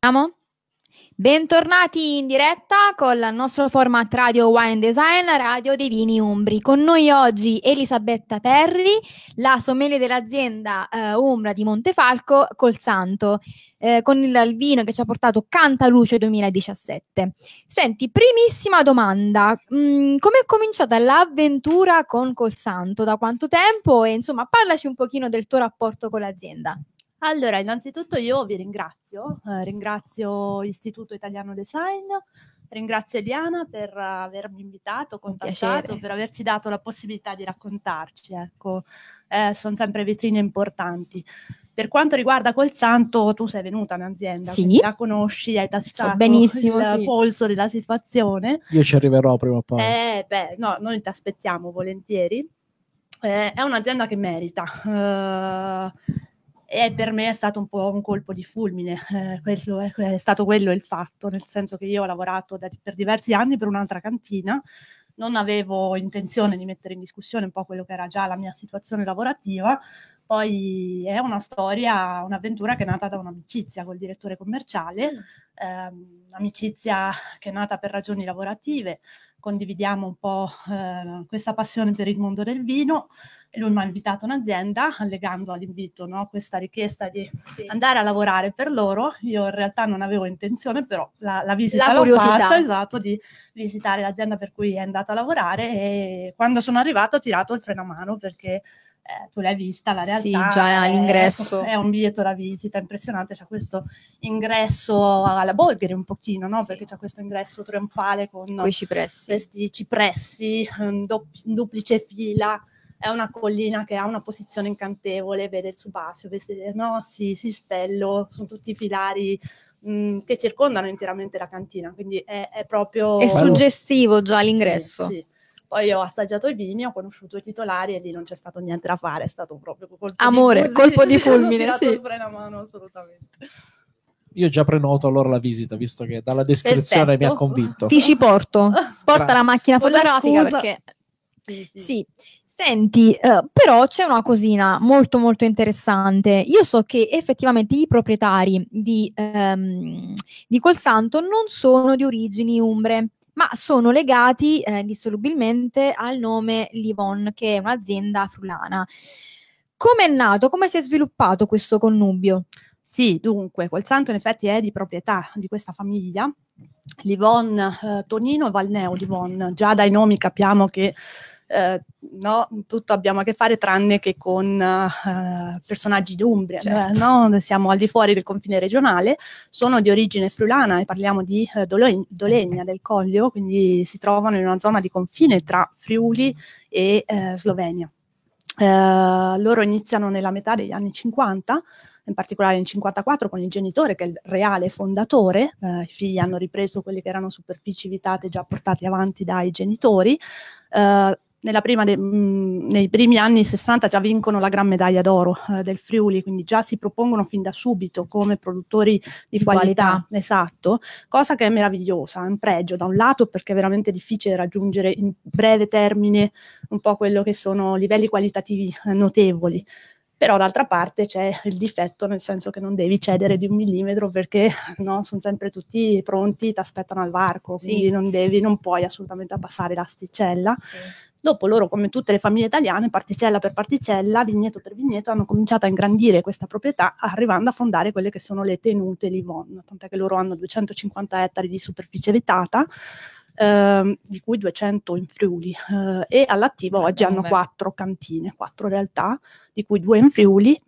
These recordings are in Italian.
Siamo? Bentornati in diretta con il nostro format Radio Wine Design, Radio dei Vini Umbri. Con noi oggi Elisabetta Perri, la sommelier dell'azienda eh, Umbra di Montefalco col Santo, eh, con il, il, vino che ci ha portato Cantaluce 2017. Senti, primissima domanda, mm, come è cominciata l'avventura con col Santo? Da quanto tempo? E insomma, parlaci un pochino del tuo rapporto con l'azienda. Allora, innanzitutto io vi ringrazio, eh, ringrazio Istituto Italiano Design, ringrazio Eliana per avermi invitato, contattato, per averci dato la possibilità di raccontarci. Ecco. Eh, sono sempre vetrine importanti. Per quanto riguarda Col Santo, tu sei venuta in azienda, sì. la conosci, hai tastato so il sì. polso della situazione. Io ci arriverò prima o poi. Eh, beh, no, noi ti aspettiamo volentieri. Eh, è un'azienda che merita. Uh, e per me è stato un po' un colpo di fulmine, eh, quello, è, eh, è, stato quello il fatto, nel senso che io ho lavorato da, per diversi anni per un'altra cantina, non avevo intenzione di mettere in discussione un po' quello che era già la mia situazione lavorativa, poi è una storia, un'avventura che è nata da un'amicizia col direttore commerciale, mm. ehm, amicizia che è nata per ragioni lavorative, condividiamo un po' eh, questa passione per il mondo del vino. Lui mi ha invitato un'azienda, legando all'invito no? questa richiesta di sì. andare a lavorare per loro. Io in realtà non avevo intenzione, però la, la visita la l'ho fatta, esatto, di visitare l'azienda per cui è andata a lavorare e quando sono arrivata ho tirato il freno a mano perché eh, tu l'hai vista la realtà. Sì, già è, l'ingresso. è, un biglietto da visita impressionante, c'è questo ingresso alla Bolgheri un pochino, no? Perché c'è questo ingresso trionfale con cipressi. questi cipressi, ehm, doppi, duplice fila è una collina che ha una posizione incantevole, vede il subasio, vede no, si, si spello, sono tutti filari mh, mm, che circondano interamente la cantina, quindi è, è proprio... È suggestivo già l'ingresso. Sì, sì. Poi ho assaggiato i vini, ho conosciuto i titolari e lì non c'è stato niente da fare, è stato proprio colpo Amore, di colpo di fulmine, sì. Il freno a mano assolutamente. Io già prenoto allora la visita, visto che dalla descrizione Perfetto. mi ha convinto. Ti ci porto. Porta la macchina Con fotografica la perché sì. sì. sì. Senti, eh, però c'è una cosina molto molto interessante. Io so che effettivamente i proprietari di, ehm, di Colsanto non sono di origini umbre, ma sono legati eh, indissolubilmente al nome Livon, che è un'azienda frulana. Come è nato, come si è sviluppato questo connubio? Sì, dunque, quel santo in effetti è di proprietà di questa famiglia, Livon eh, Tonino e Valneo Livon. Già dai nomi capiamo che eh, no, tutto abbiamo a che fare tranne che con eh, personaggi d'Umbria, cioè, certo. no? siamo al di fuori del confine regionale, sono di origine friulana e parliamo di eh, Dolegna del Coglio, quindi si trovano in una zona di confine tra Friuli e eh, Slovenia. Eh, loro iniziano nella metà degli anni 50 in particolare nel 54 con il genitore che è il reale fondatore, eh, i figli hanno ripreso quelle che erano superfici vitate già portate avanti dai genitori, eh, de- mh, mm, nei primi anni 60 già vincono la gran medaglia d'oro eh, del Friuli, quindi già si propongono fin da subito come produttori di, di qualità. qualità. Esatto, cosa che è meravigliosa, è un pregio da un lato perché è veramente difficile raggiungere in breve termine un po' quello che sono livelli qualitativi eh, notevoli però d'altra parte c'è il difetto nel senso che non devi cedere di un millimetro perché no, sono sempre tutti pronti, ti aspettano al varco, sì. quindi non, devi, non puoi assolutamente abbassare l'asticella. Sì. Dopo loro, come tutte le famiglie italiane, particella per particella, vigneto per vigneto, hanno cominciato a ingrandire questa proprietà, arrivando a fondare quelle che sono le tenute Livon, tant'è che loro hanno 250 ettari di superficie vetata, Uh, ehm, di cui 200 in Friuli uh, e all'attivo ah, oggi hanno quattro cantine, quattro realtà, di cui due in Friuli,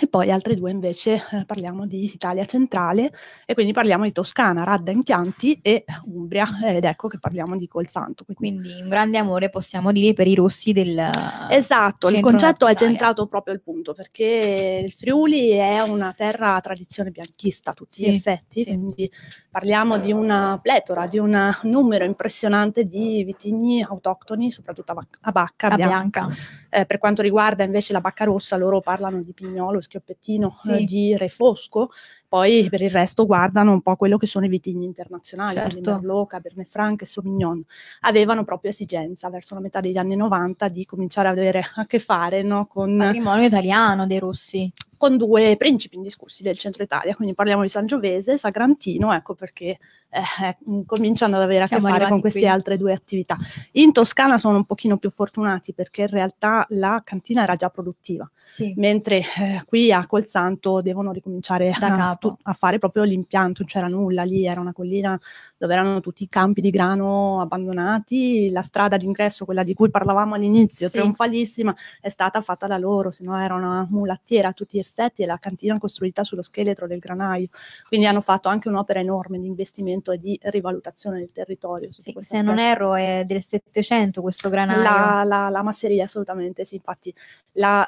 e poi altre due invece eh, parliamo di Italia centrale e quindi parliamo di Toscana, Radda in Chianti e Umbria ed ecco che parliamo di Colsanto. Quindi. quindi un grande amore possiamo dire per i rossi del Esatto, il concetto è centrato proprio al punto perché il Friuli è una terra a tradizione bianchista a tutti sì, gli effetti, sì. quindi parliamo di una pletora, di un numero impressionante di vitigni autoctoni, soprattutto a, a bacca a bianca. bianca. Eh, per quanto riguarda invece la bacca rossa, loro parlano di pignolo schioppettino eh, sì. di Re Fosco, poi per il resto guardano un po' quello che sono i vitigni internazionali, certo. quindi Merlot, Cabernet Franc e Sauvignon, avevano proprio esigenza verso la metà degli anni 90 di cominciare ad avere a che fare no, con... Patrimonio italiano dei russi con due principi indiscussi del centro Italia, quindi parliamo di Sangiovese e Sagrantino, ecco perché eh, eh cominciano ad avere a Siamo che fare con queste qui. altre due attività. In Toscana sono un pochino più fortunati perché in realtà la cantina era già produttiva, sì. mentre eh, qui a Col Santo devono ricominciare a, a, fare proprio l'impianto, non c'era nulla lì, era una collina dove erano tutti i campi di grano abbandonati, la strada d'ingresso, quella di cui parlavamo all'inizio, sì. trionfalissima, è stata fatta da loro, se no era una mulattiera, tutti effetti è la cantina costruita sullo scheletro del granaio, quindi hanno fatto anche un'opera enorme di investimento e di rivalutazione del territorio. Sì, se aspetto. non erro è del Settecento questo granaio. La, la, la masseria assolutamente, sì, infatti la,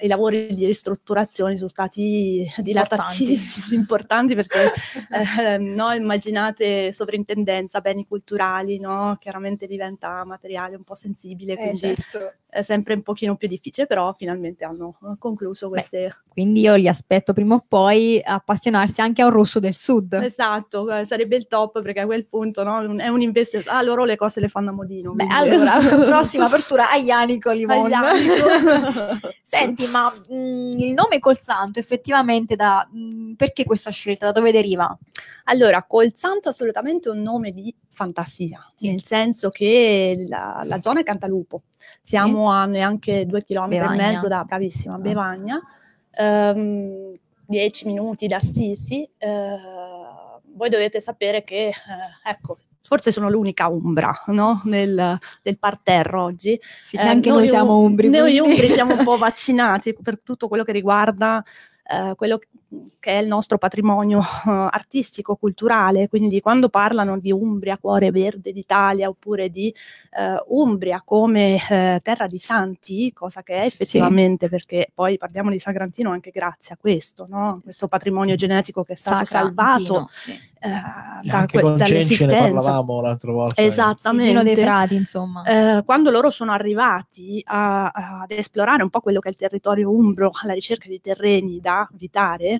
i lavori di ristrutturazione sono stati dilatatissimi, importanti perché eh, no, immaginate sovrintendenza, beni culturali, no? chiaramente diventa materiale un po' sensibile, eh, quindi certo. è sempre un pochino più difficile, però finalmente hanno concluso questo estate. Quindi io li aspetto prima o poi appassionarsi anche a un rosso del sud. Esatto, eh, sarebbe il top perché a quel punto no, è un investimento. Ah, loro le cose le fanno a modino. Beh, allora, prossima apertura a Ianico Livon. Senti, ma mh, mm, il nome Col Santo effettivamente da, mh, mm, perché questa scelta? Da dove deriva? Allora, Col Santo è assolutamente un nome di fantasia, sì. nel senso che la, la zona è Cantalupo, siamo sì. a neanche due chilometri Bevagna. e mezzo da bravissima ah. Bevagna um, ehm, 10 minuti d'Assisi, eh, voi dovete sapere che, eh, ecco, forse sono l'unica umbra no? Nel, del parterre oggi. Sì, eh, anche noi, noi, siamo umbri. Noi umbri siamo un po' vaccinati per tutto quello che riguarda eh, quello, che è il nostro patrimonio eh, artistico, culturale, quindi quando parlano di Umbria, cuore verde d'Italia, oppure di eh, Umbria come eh, terra di santi, cosa che è effettivamente, sì. perché poi parliamo di San Grantino anche grazie a questo, no? questo patrimonio genetico che è stato salvato sì. eh, da que- dall'esistenza. Ne parlavamo l'altra volta. Esattamente. Sì, dei frati, insomma. Eh, quando loro sono arrivati a, ad esplorare un po' quello che è il territorio umbro alla ricerca di terreni da abitare,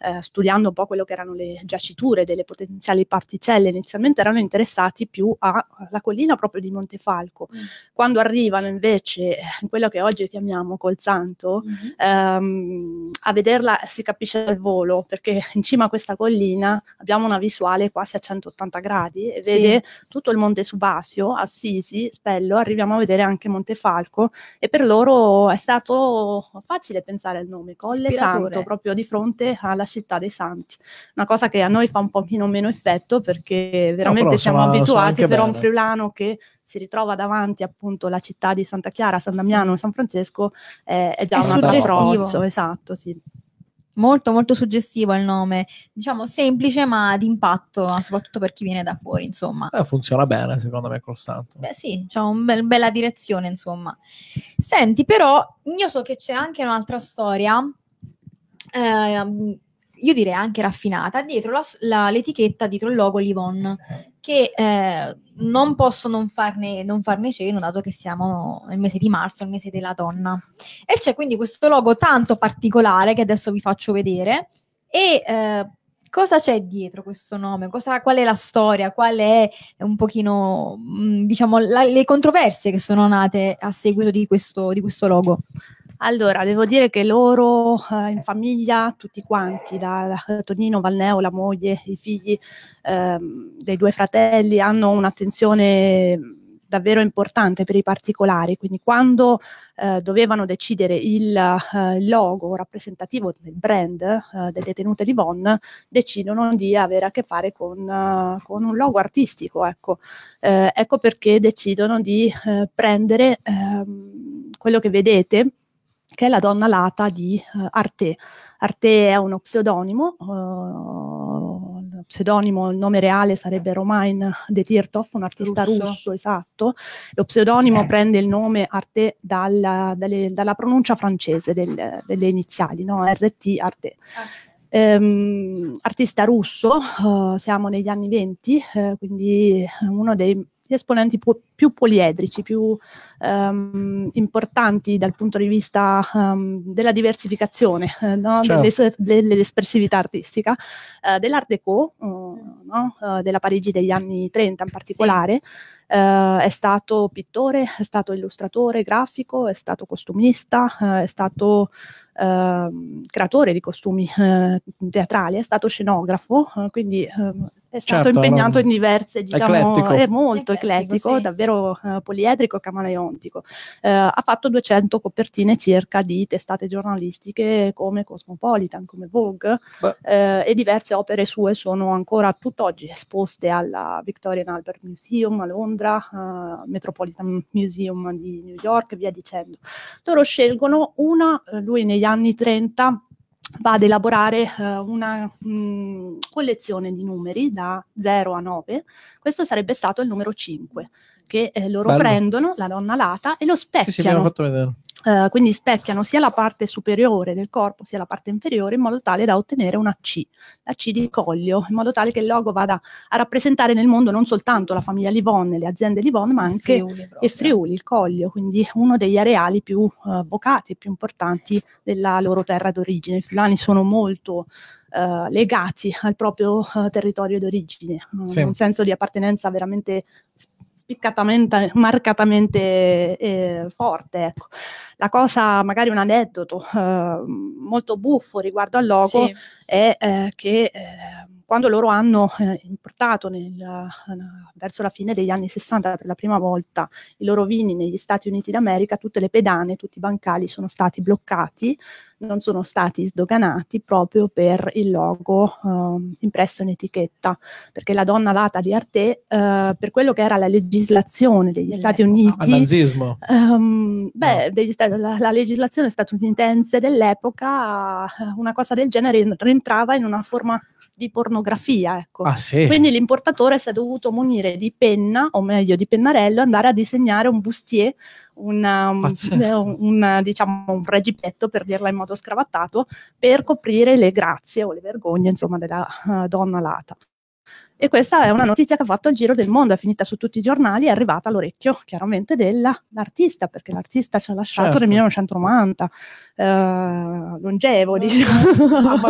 eh, studiando un po' quello che erano le giaciture delle potenziali particelle, inizialmente erano interessati più alla collina proprio di Montefalco. Mm. Quando arrivano invece eh, in quello che oggi chiamiamo Colzanto, mm-hmm. ehm, a vederla si capisce al volo, perché in cima a questa collina abbiamo una visuale quasi a 180 gradi e sì. vede tutto il Monte Subasio, Assisi, Spello, arriviamo a vedere anche Montefalco e per loro è stato facile pensare al nome, Colle Santo, proprio di fronte alla città dei santi. Una cosa che a noi fa un pochino meno effetto perché veramente no, siamo sono, abituati, sono però bene. un friulano che si ritrova davanti appunto la città di Santa Chiara, San Damiano e sì. San Francesco eh, è già è un approccio, esatto, sì molto molto suggestivo il nome, diciamo semplice ma d'impatto, soprattutto per chi viene da fuori, insomma. Eh, funziona bene secondo me col santo. Beh sì, c'è una be- bella direzione, insomma. Senti, però io so che c'è anche un'altra storia eh, io direi anche raffinata, dietro la, la, l'etichetta, dietro il logo Livon, che eh, non posso non farne, non farne, ceno, dato che siamo nel mese di marzo, il mese della donna. E c'è quindi questo logo tanto particolare che adesso vi faccio vedere. E eh, cosa c'è dietro questo nome? Cosa, qual è la storia? Qual è un pochino, mm, diciamo, la, le controversie che sono nate a seguito di questo, di questo logo? Allora, devo dire che loro eh, in famiglia, tutti quanti, da eh, Tonino, Valneo, la moglie, i figli eh, dei due fratelli, hanno un'attenzione davvero importante per i particolari, quindi quando eh, dovevano decidere il eh, logo rappresentativo del brand eh, delle tenute Bonn, decidono di avere a che fare con, eh, con un logo artistico. Ecco, eh, ecco perché decidono di prendere ehm, quello che vedete che è la donna lata di uh, Arte. Arte è uno pseudonimo, uh, pseudonimo, il nome reale sarebbe Romain de Tirtov, un artista russo, russo esatto. Lo pseudonimo eh. prende il nome Arte dalla, dalle, dalla pronuncia francese del, delle iniziali, no? RT Arte. Ah. Um, artista russo, uh, siamo negli anni 20, uh, quindi uno dei gli esponenti pu- più poliedrici, più um, importanti dal punto di vista um, della diversificazione, eh, no? certo. dell'espressività artistica, eh, dell'art déco, uh, eh, no? uh, della Parigi degli anni 30 in particolare. Sì. Uh, eh, è stato pittore, è stato illustratore grafico, è stato costumista, uh, è stato uh, creatore di costumi teatrali, è stato scenografo, quindi è stato certo, impegnato no. in diverse, diciamo, eclettico. è molto eclettico, eclettico sì. davvero uh, poliedrico, camaleontico. Uh, ha fatto 200 copertine circa di testate giornalistiche come Cosmopolitan, come Vogue uh, e diverse opere sue sono ancora tutt'oggi esposte alla Victorian Albert Museum a Londra, Metropolitan Museum di New York, via dicendo. Loro scelgono una, lui negli anni 30 va ad elaborare uh, una mh, mm, collezione di numeri da 0 a 9, questo sarebbe stato il numero 5 che eh, loro Bello. prendono la donna alata e lo specchiano. Sì, sì, abbiamo fatto vedere. Uh, quindi specchiano sia la parte superiore del corpo sia la parte inferiore in modo tale da ottenere una C, la C di Coglio, in modo tale che il logo vada a rappresentare nel mondo non soltanto la famiglia Livonne, le aziende Livonne, ma anche Friuli, il, Friuli, il Coglio, quindi uno degli areali più uh, vocati e più importanti della loro terra d'origine. I friulani sono molto uh, legati al proprio territorio d'origine, sì. un senso di appartenenza veramente spiccatamente, marcatamente eh, forte. Ecco. La cosa, magari un aneddoto eh, molto buffo riguardo al logo, sì. è eh, che eh, quando loro hanno eh, importato nel, verso la fine degli anni 60 per la prima volta i loro vini negli Stati Uniti d'America, tutte le pedane, tutti i bancali sono stati bloccati, non sono stati sdoganati proprio per il logo eh, impresso in etichetta, perché la donna data di Arte, eh, per quello che era la legislazione degli Stati Uniti, nazismo. Um, ehm, beh, no. sta- la, la, legislazione statunitense dell'epoca, eh, una cosa del genere rientrava in una forma di pornografia. Ecco. Ah, sì. Quindi l'importatore si è dovuto munire di penna, o meglio di pennarello, andare a disegnare un bustier, una, um, un, un, diciamo, un regipetto, per dirla in modo scravattato, per coprire le grazie o le vergogne insomma, della uh, donna lata. E questa è una notizia che ha fatto il giro del mondo, è finita su tutti i giornali, è arrivata all'orecchio chiaramente dell'artista, perché l'artista ci ha lasciato certo. nel 1990, eh, longevo, eh, diciamo.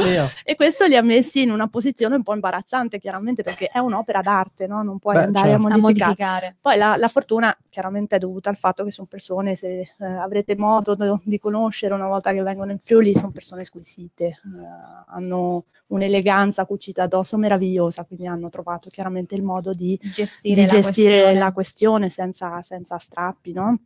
e questo li ha messi in una posizione un po' imbarazzante, chiaramente, perché è un'opera d'arte, no? non puoi Beh, andare certo. a, modificare. a, modificare. Poi la, la, fortuna chiaramente è dovuta al fatto che sono persone, se eh, avrete modo di conoscere una volta che vengono in Friuli, sono persone squisite, eh, hanno un'eleganza cucita addosso meravigliosa, quindi hanno trovato chiaramente il modo di gestire, di la, questione. la, questione. senza, senza strappi, no?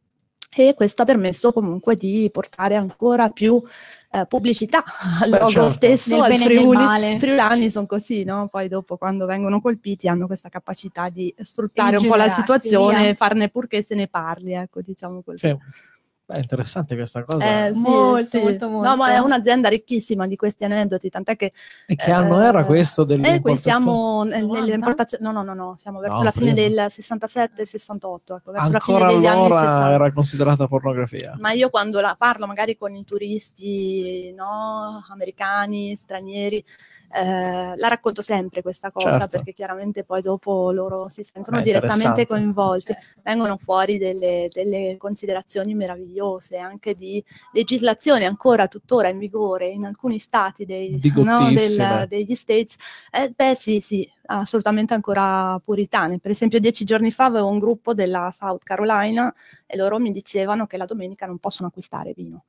e questo ha permesso comunque di portare ancora più eh, pubblicità al logo certo. stesso, del al Friuli. I friulani sono così, no? Poi dopo quando vengono colpiti hanno questa capacità di sfruttare di un po' la situazione, via. farne purché se ne parli, ecco, diciamo così. Sì. Beh, interessante questa cosa. Eh, sì, molto, sì. molto, molto. No, ma è un'azienda ricchissima di questi aneddoti, tant'è che... E che anno eh, era questo delle eh, qui siamo nell'importazione... No, no, no, no, siamo verso no, la prima. fine del 67-68, ecco, Ancora la fine degli allora anni era considerata pornografia. Ma io quando la parlo magari con i turisti, no, americani, stranieri, eh, la racconto sempre questa cosa certo. perché chiaramente poi dopo loro si sentono eh, direttamente coinvolti, vengono fuori delle, delle, considerazioni meravigliose anche di legislazione ancora tuttora in vigore in alcuni stati dei, no, del, degli States. Eh, beh sì, sì, assolutamente ancora puritane. Per esempio, dieci giorni fa avevo un gruppo della South Carolina e loro mi dicevano che la domenica non possono acquistare vino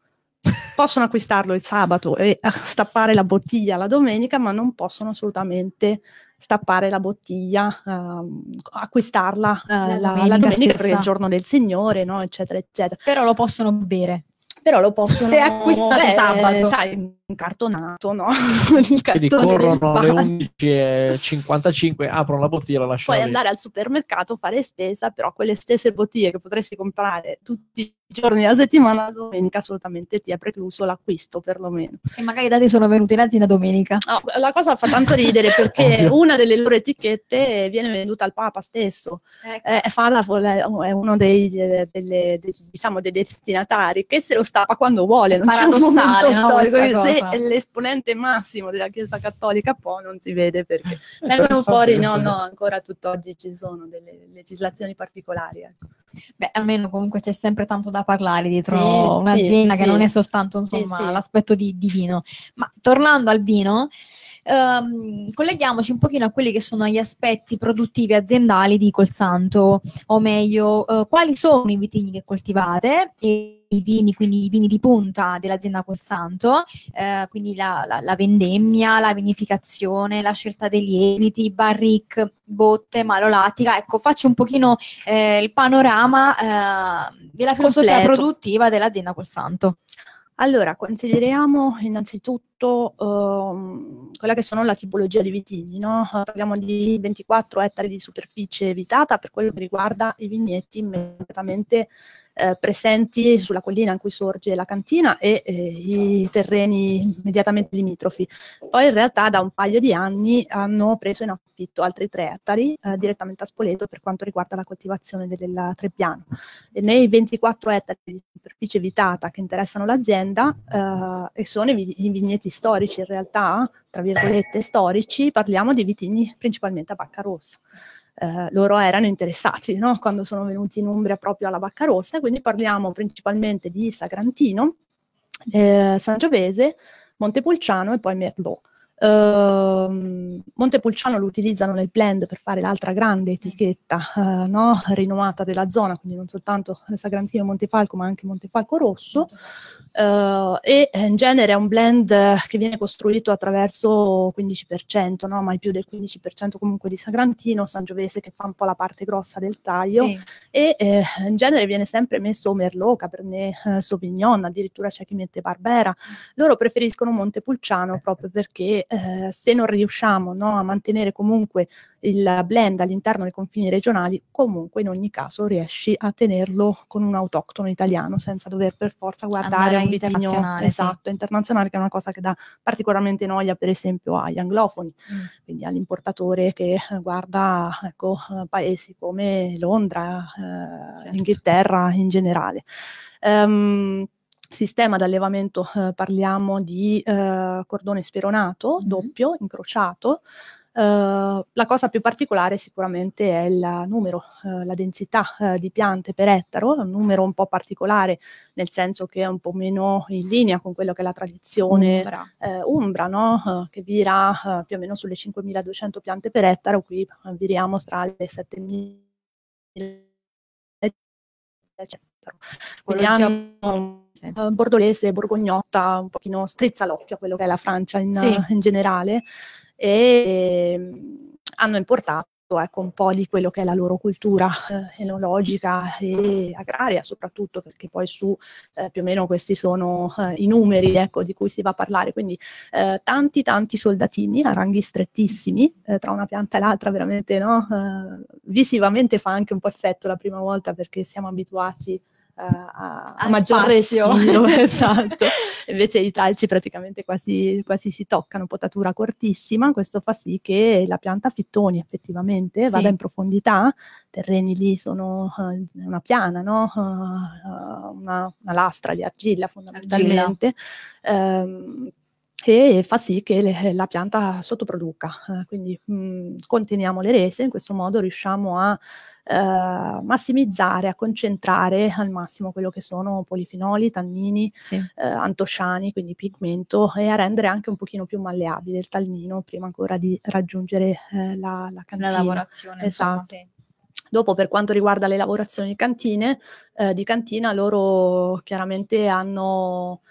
possono acquistarlo il sabato e ah, stappare la bottiglia la domenica, ma non possono assolutamente stappare la bottiglia, uh, acquistarla uh, la, la, domenica, perché è il giorno del Signore, no? eccetera, eccetera. Però lo possono bere però lo possono se acquistare eh, sabato sai un cartonato no quindi corrono alle 11.55 aprono la bottiglia e la lasciano puoi lì. andare al supermercato fare spesa però quelle stesse bottiglie che potresti comprare tutti giorni della settimana, la domenica assolutamente ti è precluso l'acquisto perlomeno. E magari i dati sono venuti in azienda domenica. Oh, la cosa fa tanto ridere perché una delle loro etichette viene venduta al Papa stesso, ecco. eh, Fala è uno dei, delle, dei, diciamo, dei, destinatari che se lo stappa quando vuole, non c'è un momento storico, se è l'esponente massimo della Chiesa Cattolica poi non si vede perché vengono fuori, no, no, ancora tutt'oggi ci sono delle legislazioni particolari. Ecco. Beh, almeno comunque c'è sempre tanto da parlare dietro sì, un'azienda sì, che sì. non è soltanto insomma, l'aspetto di, di, vino. Ma tornando al vino, ehm, colleghiamoci un pochino a quelli che sono gli aspetti produttivi aziendali di Colsanto, o meglio, eh, quali sono i vitigni che coltivate e i vini, quindi i vini di punta dell'azienda Colsanto, eh, quindi la, la, la, vendemmia, la vinificazione, la scelta dei lieviti, barric, botte, malolattica. Ecco, faccio un pochino eh, il panorama eh, della filosofia Completo. produttiva dell'azienda Colsanto. Allora, consideriamo innanzitutto tutto eh, quella che sono la tipologia di vitigni. No? Eh, parliamo di 24 ettari di superficie evitata per quello che riguarda i vigneti immediatamente eh, presenti sulla collina in cui sorge la cantina e eh, i terreni immediatamente limitrofi. Poi in realtà da un paio di anni hanno preso in affitto altri 3 ettari eh, direttamente a Spoleto per quanto riguarda la coltivazione del Trebbiano. E nei 24 ettari di superficie evitata che interessano l'azienda eh, e sono i vigneti storici in realtà, tra virgolette storici, parliamo di vitigni principalmente a bacca rossa. Eh, loro erano interessati no? quando sono venuti in Umbria proprio alla bacca rossa, quindi parliamo principalmente di Sagrantino, eh, Sangiovese, Montepulciano e poi Merlot. Uh, ehm, Montepulciano lo utilizzano nel blend per fare l'altra grande etichetta uh, no? rinomata della zona, quindi non soltanto Sagrantino e Montefalco, ma anche Montefalco Rosso. Uh, e eh, in genere è un blend che viene costruito attraverso 15%, no? mai più del 15% comunque di Sagrantino, Sangiovese che fa un po' la parte grossa del taglio sì. e eh, in genere viene sempre messo Merloca, Pernet, eh, Sauvignon, addirittura c'è chi mette Barbera. Loro preferiscono Montepulciano ecco. proprio perché eh, se non riusciamo no, a mantenere comunque il blend all'interno dei confini regionali, comunque in ogni caso riesci a tenerlo con un autoctono italiano senza dover per forza guardare un vitigno esatto, sì. internazionale, che è una cosa che dà particolarmente noia per esempio agli anglofoni, mm. quindi all'importatore che eh, guarda ecco, eh, paesi come Londra, eh, certo. l'Inghilterra in generale. Um, sistema d'allevamento eh, parliamo di eh, cordone speronato, mm-hmm. doppio, incrociato. Eh, la cosa più particolare sicuramente è il numero, eh, la densità eh, di piante per ettaro, un numero un po' particolare nel senso che è un po' meno in linea con quello che è la tradizione umbra, eh, umbra no? che vira più o meno sulle 5.200 piante per ettaro, qui viriamo tra le 7.000 e 7000. Quindi diciamo hanno un eh, bordolese, borgognotta, un pochino strizza l'occhio a quello che è la Francia in, sì. in generale e ehm, hanno importato ecco, un po' di quello che è la loro cultura eh, enologica e agraria, soprattutto perché poi su eh, più o meno questi sono eh, i numeri ecco, di cui si va a parlare. Quindi eh, tanti, tanti soldatini a ranghi strettissimi eh, tra una pianta e l'altra, veramente no? visivamente fa anche un po' effetto la prima volta perché siamo abituati eh, a, a maggior respiro, esatto. Invece i talci praticamente quasi, quasi, si toccano, potatura cortissima, questo fa sì che la pianta fittoni effettivamente sì. vada in profondità, terreni lì sono uh, una piana, no? uh, una, una, lastra di argilla fondamentalmente. Argilla. Um, ehm, e fa sì che le, la pianta sottoproduca. Eh, quindi mh, mm, conteniamo le rese, in questo modo riusciamo a eh, massimizzare, a concentrare al massimo quello che sono polifenoli, tannini, sì. eh, antosciani, quindi pigmento e a rendere anche un pochino più malleabile il tannino prima ancora di raggiungere eh, la, la cantina. La lavorazione, esatto. Insomma, sì. Dopo per quanto riguarda le lavorazioni cantine, eh, di cantina, loro chiaramente hanno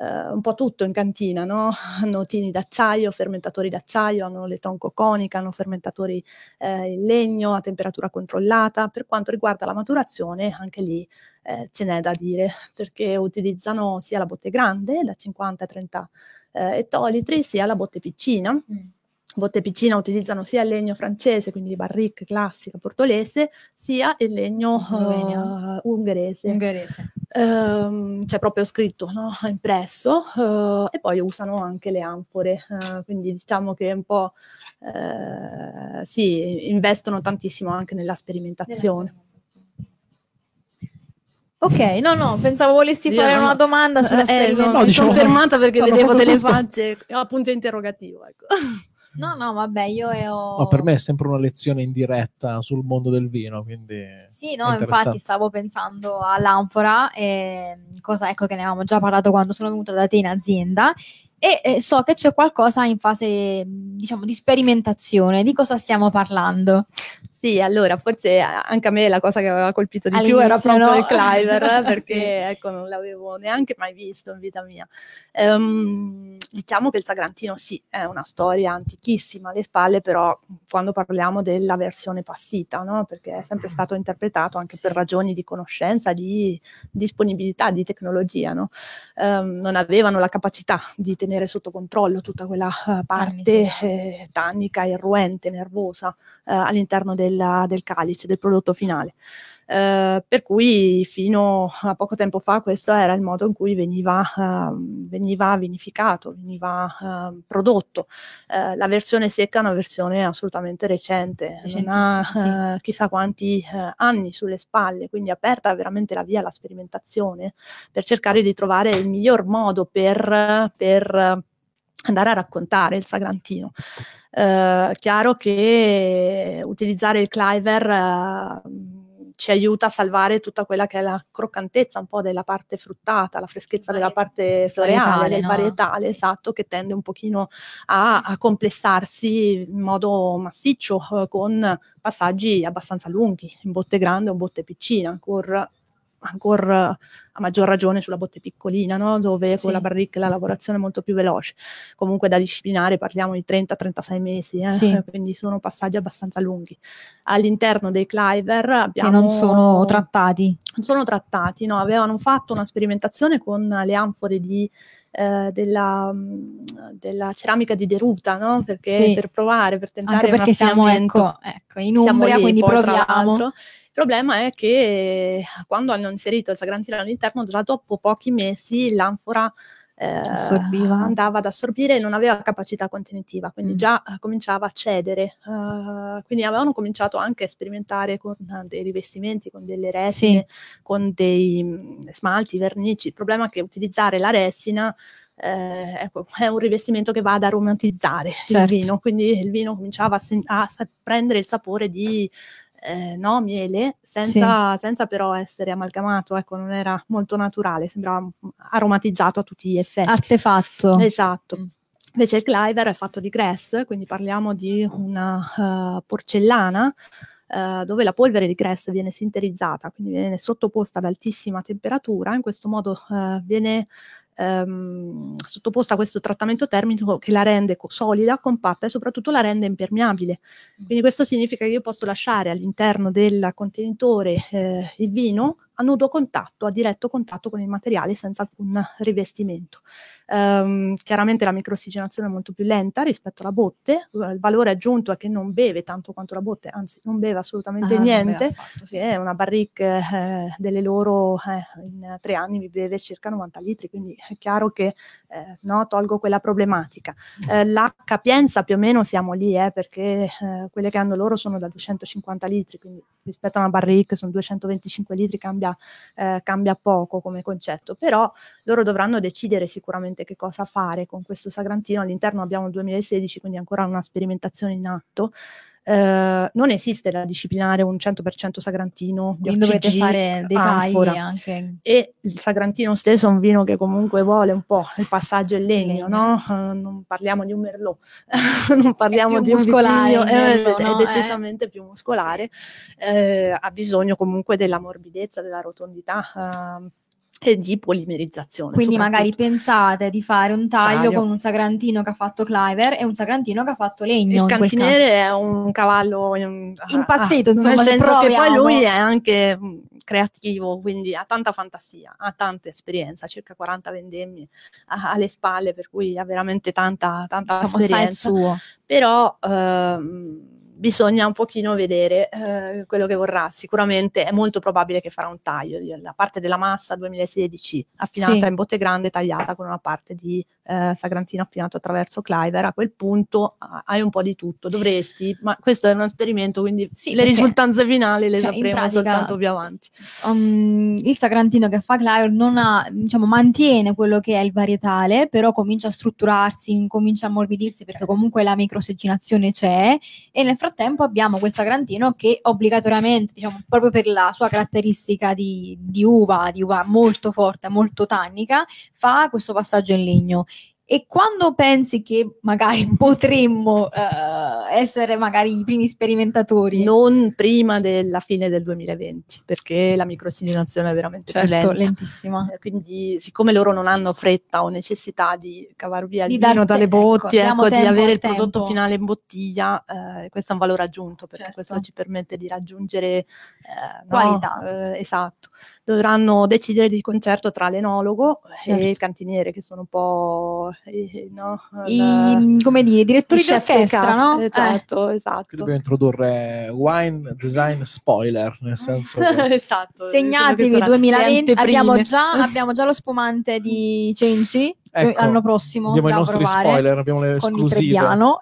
eh, un po' tutto in cantina, no? Hanno tini d'acciaio, fermentatori d'acciaio, hanno le tonco coniche, hanno fermentatori eh, in legno a temperatura controllata. Per quanto riguarda la maturazione, anche lì eh, ce n'è da dire, perché utilizzano sia la botte grande, da 50 a 30 ettolitri, sia la botte piccina. Mm Botte Piccina utilizzano sia il legno francese, quindi barrique classica portolese, sia il legno uh, ungherese. ungherese. Um, c'è proprio scritto, no? impresso, uh, e poi usano anche le anfore, uh, quindi diciamo che un po' si investono tantissimo anche nella sperimentazione. Ok, no, no, pensavo volessi fare no, una domanda sulla eh, sperimentazione. Diciamo no, diciamo, sono fermata perché vedevo delle tutto. facce, appunto interrogativo. Ecco. No, no, vabbè, io ho... No, per me è sempre una lezione in diretta sul mondo del vino, quindi... Sì, no, infatti stavo pensando all'Anfora, eh, mm, cosa ecco che ne avevamo già parlato quando sono venuta da te in azienda, e eh, so che c'è qualcosa in fase, mm, diciamo, di sperimentazione. Di cosa stiamo parlando? Sì, allora forse anche a me la cosa che aveva colpito di All'inizio più era proprio no. il Cliver, perché sì. ecco, non l'avevo neanche mai visto in vita mia. Um, diciamo che il Sagrantino sì, è una storia antichissima alle spalle, però quando parliamo della versione passita, no? perché è sempre mm. stato interpretato anche sì. per ragioni di conoscenza, di disponibilità, di tecnologia. No? Um, non avevano la capacità di tenere sotto controllo tutta quella eh, parte eh, tannica, irruente, nervosa eh, all'interno della, del calice, del prodotto finale. Uh, per cui fino a poco tempo fa questo era il modo in cui veniva, uh, veniva vinificato, veniva uh, prodotto. Eh, la versione secca è una versione assolutamente recente, non ha sì. chissà quanti anni sulle spalle, quindi è aperta veramente la via alla sperimentazione per cercare di trovare il miglior modo per, per andare a raccontare il Sagrantino. Eh, chiaro che utilizzare il cliver eh, ci aiuta a salvare tutta quella che è la croccantezza un po' della parte fruttata, la freschezza della parte floreale, del no? varietale, sì. esatto, che tende un pochino a, a complessarsi in modo massiccio eh, con passaggi abbastanza lunghi, in botte grande o botte piccina, cur ancora a maggior ragione sulla botte piccolina, no? dove sì. con la barrique la lavorazione è molto più veloce. Comunque da disciplinare parliamo di 30-36 mesi, eh? sì. quindi sono passaggi abbastanza lunghi. All'interno dei Cliver abbiamo... Che non sono trattati. Non sono trattati, no? avevano fatto una sperimentazione con le anfore di eh, della, mm, della, ceramica di Deruta, no? Perché sì. per provare, per tentare Anche perché siamo, ecco, ecco, in Umbria, siamo lì, quindi proviamo problema è che eh, quando hanno inserito il sagrantino all'interno, già dopo pochi mesi l'anfora eh, andava ad assorbire e non aveva capacità contenitiva, quindi mm. già eh, cominciava a cedere. Uh, quindi avevano cominciato anche a sperimentare con uh, dei rivestimenti, con delle resine, sì. con dei mh, mm, smalti, vernici. Il problema è che utilizzare la resina eh, ecco, è un rivestimento che va ad aromatizzare certo. il vino, quindi il vino cominciava a, sen- a prendere il sapore di eh, no, miele, senza, sì. senza, però essere amalgamato, ecco, non era molto naturale, sembrava aromatizzato a tutti gli effetti. Artefatto. Esatto. Mm. Invece il cliver è fatto di grass, quindi parliamo di una uh, porcellana uh, dove la polvere di grass viene sinterizzata, quindi viene sottoposta ad altissima temperatura, in questo modo uh, viene ehm, sottoposta a questo trattamento termico che la rende solida, compatta e soprattutto la rende impermeabile. Mm. Quindi questo significa che io posso lasciare all'interno del contenitore eh, il vino a nudo contatto, a diretto contatto con il materiale senza alcun rivestimento. Um, chiaramente la microossigenazione è molto più lenta rispetto alla botte, eh, il valore aggiunto è che non beve tanto quanto la botte, anzi non beve assolutamente ah, niente, affatto, sì. è una barrique eh, delle loro eh, in tre anni mi beve circa 90 litri, quindi è chiaro che eh, no, tolgo quella problematica. Mm. Eh, la capienza più o meno siamo lì, eh, perché quelle che hanno loro sono da 250 litri, quindi rispetto a una barrique che sono 225 litri cambia, eh, cambia, poco come concetto, però loro dovranno decidere sicuramente che cosa fare con questo sagrantino, all'interno abbiamo il 2016, quindi ancora una sperimentazione in atto, eh, non esiste da disciplinare un 100% sagrantino. Quindi OCG, dovete fare dei tagli anche. E il sagrantino stesso è un vino che comunque vuole un po' il passaggio in legno, legno. no? Uh, non parliamo di un merlot, non parliamo di un vitigno, eh, è, no? è, decisamente eh? più muscolare, sì. eh, ha bisogno comunque della morbidezza, della rotondità. Uh, e di polimerizzazione. Quindi magari pensate di fare un taglio, taglio, con un sagrantino che ha fatto Cliver e un sagrantino che ha fatto Legno. Il cantiniere è un cavallo um, impazzito, ah, insomma, nel senso proviamo. che poi lui è anche mm, creativo, quindi ha tanta fantasia, ha tanta esperienza, circa 40 vendemmie ah, alle spalle, per cui ha veramente tanta, tanta insomma, esperienza. Però ehm, bisogna un pochino vedere eh, quello che vorrà. Sicuramente è molto probabile che farà un taglio, la parte della massa 2016 affinata sì. in botte grande tagliata con una parte di eh, Sagrantino Appinato attraverso Cliver, a quel punto hai un po' di tutto, dovresti, ma questo è un esperimento, quindi sì, le risultanze finali le cioè, sapremo pratica, soltanto più avanti. Um, il Sagrantino che fa Cliver non ha, diciamo, mantiene quello che è il varietale, però comincia a strutturarsi, comincia a morbidirsi perché comunque la microsegginazione c'è e nel frattempo abbiamo quel Sagrantino che obbligatoriamente, diciamo, proprio per la sua caratteristica di, di uva, di uva molto forte, molto tannica, fa questo passaggio in legno e quando pensi che magari potremmo uh, essere magari i primi sperimentatori? Non prima della fine del 2020, perché la microsigilinazione è veramente certo, lenta. lentissima. Eh, quindi siccome loro non hanno fretta o necessità di cavar via il di vino dalle ecco, botti, ecco, ecco, di avere il tempo. prodotto finale in bottiglia, eh, questo è un valore aggiunto, perché certo. questo ci permette di raggiungere eh, qualità. No, eh, esatto. Dovranno decidere di concerto tra l'enologo certo. e il certo. cantiniere, che sono un po' no? I, La, come dire, direttori di orchestra, no? Eh. Esatto, eh. esatto. Qui dobbiamo introdurre wine design spoiler, nel senso che... esatto. Segnatevi 2020, abbiamo già, abbiamo già, lo spumante di Cenci. Eh, ecco, l'anno prossimo abbiamo i nostri spoiler, abbiamo le con esclusive.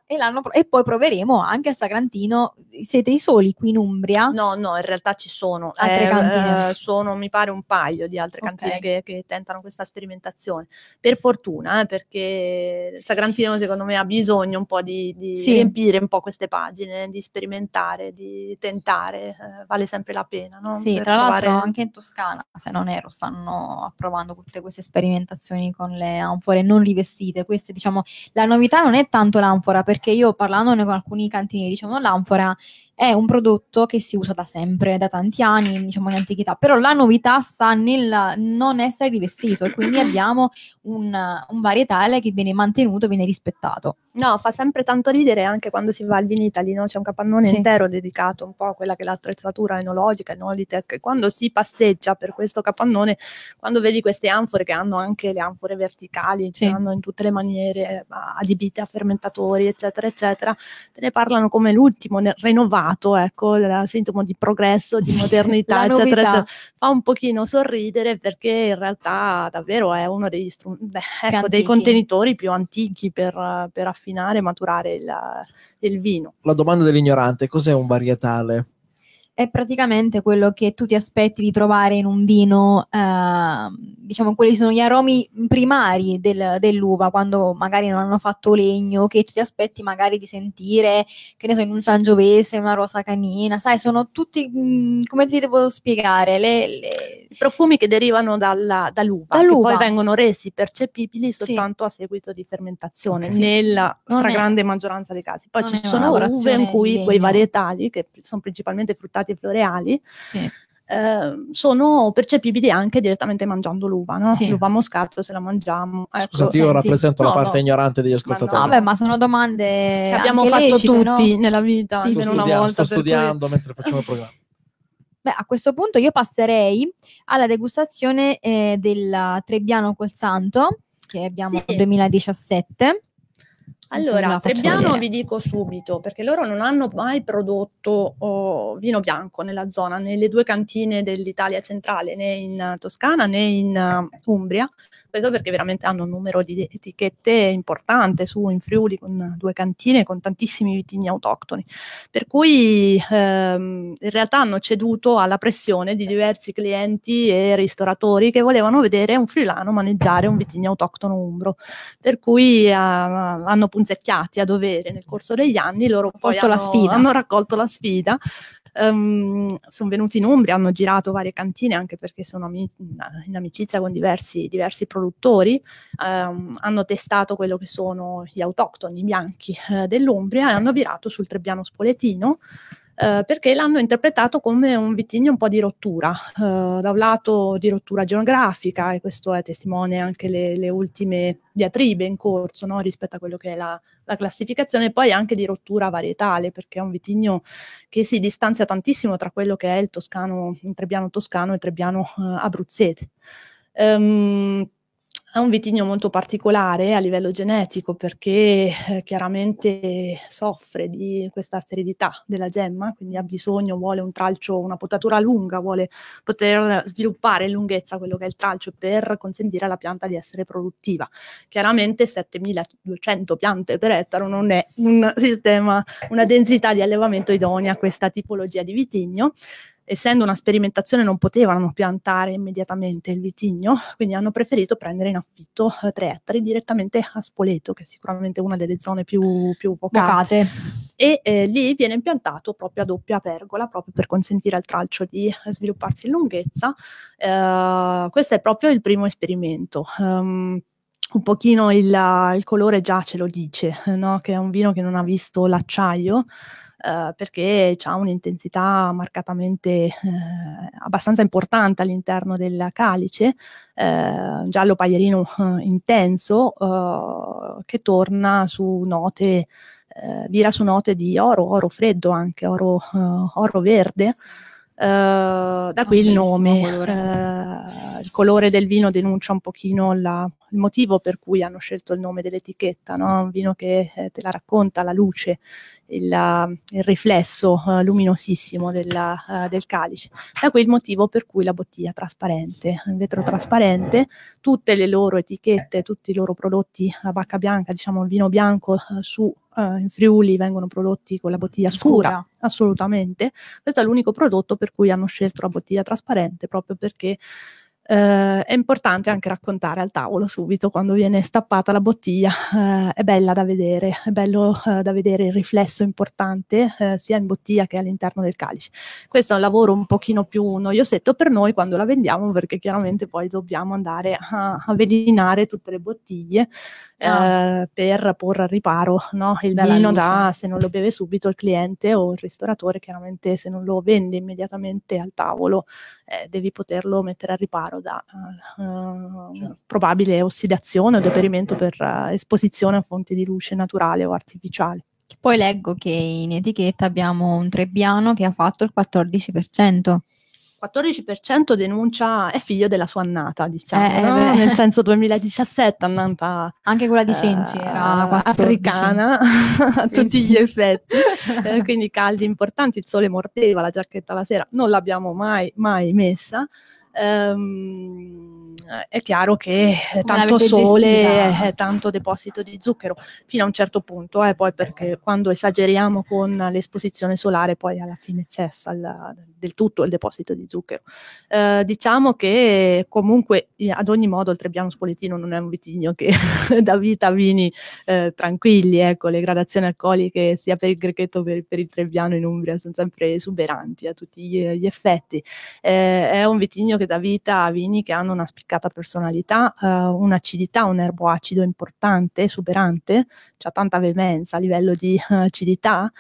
E, pro- e, poi proveremo anche al Sagrantino. Siete i soli qui in Umbria? No, no, in realtà ci sono altre eh, cantine. Eh, sono, mi pare, un paio di altre okay. cantine che, che, tentano questa sperimentazione. Per fortuna, eh, perché il Sagrantino, secondo me, ha bisogno un po' di, di sì. riempire un po' queste pagine, eh, di sperimentare, di tentare. Eh, vale sempre la pena. No? Sì, per tra l'altro, anche in Toscana, se non ero, stanno approvando tutte queste sperimentazioni con le anfore non rivestite. Queste, diciamo, la novità non è tanto l'anfora, perché io parlandone con alcuni cantini, diciamo, l'anfora è un prodotto che si usa da sempre, da tanti anni, diciamo in antichità, però la novità sta nel non essere rivestito e quindi abbiamo un, un varietale che viene mantenuto, viene rispettato. No, fa sempre tanto ridere anche quando si va al Vinitali, no? c'è un capannone sì. intero dedicato un po' a quella che è l'attrezzatura enologica, enolitech, quando si passeggia per questo capannone, quando vedi queste anfore che hanno anche le anfore verticali, sì. hanno in tutte le maniere eh, adibite a fermentatori, eccetera, eccetera, te ne parlano come l'ultimo, ne- rinnovato nato, ecco, il sintomo di progresso, di modernità, eccetera, eccetera, Fa un pochino sorridere perché in realtà davvero è uno degli str- ecco, dei contenitori più antichi per, per affinare e maturare il, il vino. La domanda dell'ignorante, cos'è un varietale? è praticamente quello che tu ti aspetti di trovare in un vino, eh, diciamo quelli sono gli aromi primari del, dell'uva, quando magari non hanno fatto legno, che tu ti aspetti magari di sentire, che ne so, in un sangiovese, una rosa canina, sai, sono tutti, mh, mm, come ti devo spiegare, le, le... i profumi che derivano dalla, dall'uva, dall'uva. poi vengono resi percepibili soltanto sì. a seguito di fermentazione, sì. nella stragrande è... maggioranza dei casi. Poi non ci sono uve in cui quei varietali, che sono principalmente fruttati derivati floreali. Sì. Eh, sono percepibili anche direttamente mangiando l'uva, no? sì. l'uva moscato se la mangiamo. Ecco. Scusate, io Senti, rappresento no, la parte no. ignorante degli ascoltatori. Ma no, vabbè, ma sono domande che abbiamo fatto tutti nella vita, sì, almeno una volta. Sto studiando cui... mentre facciamo il programma. Beh, a questo punto io passerei alla degustazione eh, del Trebbiano col Santo che abbiamo sì. 2017. Allora, Trebbiano vi dico subito, perché loro non hanno mai prodotto oh, vino bianco nella zona, nelle due cantine dell'Italia centrale, né in Toscana né in uh, Umbria, questo perché veramente hanno un numero di etichette importante su in Friuli con due cantine con tantissimi vitigni autoctoni, per cui ehm, in realtà hanno ceduto alla pressione di diversi clienti e ristoratori che volevano vedere un friulano maneggiare un vitigno autoctono umbro, per cui eh, hanno punzecchiati a dovere nel corso degli anni, loro poi hanno, hanno raccolto la sfida. Um, ehm, sono venuti in Umbria, hanno girato varie cantine anche perché sono amici, in amicizia con diversi, diversi produttori, um, hanno testato quello che sono gli autoctoni bianchi eh, dell'Umbria e hanno virato sul Trebbiano Spoletino eh, perché l'hanno interpretato come un vitigno un po' di rottura, eh, da un lato di rottura geografica, e questo è testimone anche le, le ultime diatribe in corso no? rispetto a quello che è la, la classificazione, e poi anche di rottura varietale, perché è un vitigno che si distanzia tantissimo tra quello che è il toscano, il trebbiano toscano e il trebbiano eh, abruzzese. Um, ha un vitigno molto particolare a livello genetico perché eh, chiaramente soffre di questa sterilità della gemma, quindi ha bisogno, vuole un tralcio, una potatura lunga, vuole poter sviluppare in lunghezza quello che è il tralcio per consentire alla pianta di essere produttiva. Chiaramente 7200 piante per ettaro non è un sistema, una densità di allevamento idonea a questa tipologia di vitigno essendo una sperimentazione non potevano piantare immediatamente il vitigno, quindi hanno preferito prendere in affitto eh, tre ettari direttamente a Spoleto, che è sicuramente una delle zone più, più vocate. E eh, lì viene impiantato proprio a doppia pergola, proprio per consentire al tralcio di eh, svilupparsi in lunghezza. Eh, questo è proprio il primo esperimento. Um, un pochino il, il, colore già ce lo dice, eh, no? che è un vino che non ha visto l'acciaio, eh, perché ha un'intensità marcatamente eh, abbastanza importante all'interno del calice, eh, giallo paglierino eh, intenso eh, che torna su note, vira su note di oro, oro freddo anche, oro, oro verde. Sì eh, da ah, qui il nome, colore. Uh, il colore del vino denuncia un pochino la, il motivo per cui hanno scelto il nome dell'etichetta, no? un vino che eh, te la racconta la luce, il, eh, il riflesso uh, luminosissimo della, del calice. Da qui il motivo per cui la bottiglia trasparente, il vetro trasparente, tutte le loro etichette, tutti i loro prodotti a bacca bianca, diciamo il vino bianco su eh, in Friuli vengono prodotti con la bottiglia scura, scura, assolutamente. Questo è l'unico prodotto per cui hanno scelto la bottiglia trasparente, proprio perché eh, è importante anche raccontare al tavolo subito quando viene stappata la bottiglia, eh, è bella da vedere, è bello eh, da vedere il riflesso importante eh, sia in bottiglia che all'interno del calice. Questo è un lavoro un pochino più noiosetto per noi quando la vendiamo perché chiaramente poi dobbiamo andare a, a velinare tutte le bottiglie eh, ah. per porre al riparo no? il Dalla vino luce. da se non lo beve subito il cliente o il ristoratore chiaramente se non lo vende immediatamente al tavolo eh, devi poterlo mettere al riparo chiaro da uh, certo. probabile ossidazione o deperimento per uh, esposizione a fonti di luce naturale o artificiale. Poi leggo che in etichetta abbiamo un Trebbiano che ha fatto il 14%. 14% denuncia è figlio della sua annata, diciamo, eh, eh no? nel senso 2017 annata anche quella di Cenci eh, era africana a tutti gli effetti, quindi caldi importanti, il sole mordeva la giacchetta la sera, non l'abbiamo mai, mai messa Um, Eh, è chiaro che eh, tanto sole è eh, tanto deposito di zucchero fino a un certo punto, eh, poi perché quando esageriamo con l'esposizione solare poi alla fine cessa il, del tutto il deposito di zucchero. Eh, diciamo che comunque ad ogni modo il Trebbiano Spoletino non è un vitigno che dà vita a vini eh, tranquilli, ecco, le gradazioni alcoliche sia per il grechetto che per, il Trebbiano in Umbria sono sempre esuberanti a tutti gli, gli effetti. è un vitigno che dà vita a vini che hanno una marcata personalità, eh, un'acidità, un erbo acido importante, superante, ha tanta veemenza a livello di eh, acidità,